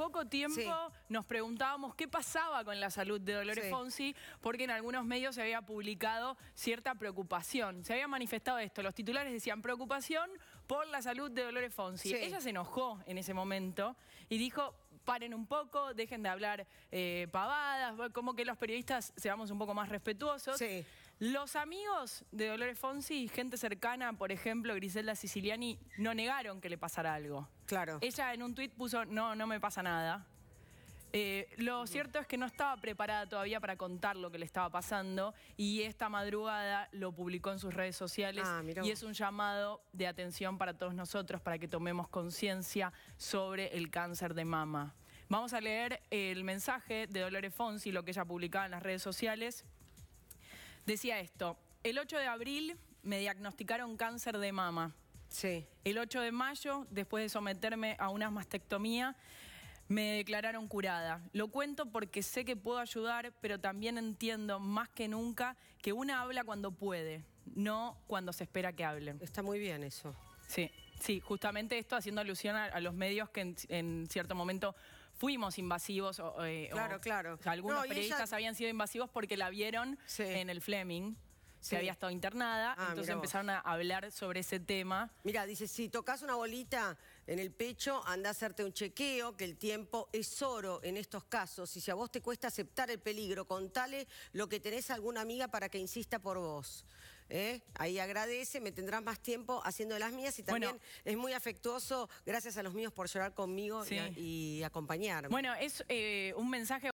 poco tiempo nos preguntábamos qué pasaba con la salud de Dolores Fonsi, porque en algunos medios se había publicado cierta preocupación. Se había manifestado esto. Los titulares decían preocupación por la salud de Dolores Fonsi. Ella se enojó en ese momento y dijo, paren un poco, dejen de hablar eh, pavadas, como que los periodistas seamos un poco más respetuosos. Los amigos de Dolores Fonsi, gente cercana, por ejemplo, Griselda Siciliani, no negaron que le pasara algo. Claro. Ella en un tuit puso, no, no me pasa nada. Eh, lo cierto es que no estaba preparada todavía para contar lo que le estaba pasando y esta madrugada lo publicó en sus redes sociales ah, y es un llamado de atención para todos nosotros para que tomemos conciencia sobre el cáncer de mama. Vamos a leer el mensaje de Dolores Fonsi, lo que ella publicaba en las redes sociales. Decía esto, el 8 de abril me diagnosticaron cáncer de mama. Sí. El 8 de mayo, después de someterme a una mastectomía, me declararon curada. Lo cuento porque sé que puedo ayudar, pero también entiendo más que nunca que una habla cuando puede, no cuando se espera que hable. Está muy bien eso. Sí, sí, justamente esto haciendo alusión a, los medios que en, cierto momento fuimos invasivos. O, eh, claro, claro. algunos periodistas habían sido invasivos porque la vieron en el Fleming se había estado internada. Ah, entonces empezaron a hablar sobre ese tema. Mira, dice, si tocas una bolita en el pecho, anda a hacerte un chequeo, que el tiempo es oro en estos casos. Y si a vos te cuesta aceptar el peligro, contale lo que tenés a alguna amiga para que insista por vos. ¿eh? Ahí agradece, me tendrás más tiempo haciendo las mías y también es muy afectuoso, gracias a los míos por llorar conmigo y, acompañarme. Bueno, es eh, un mensaje...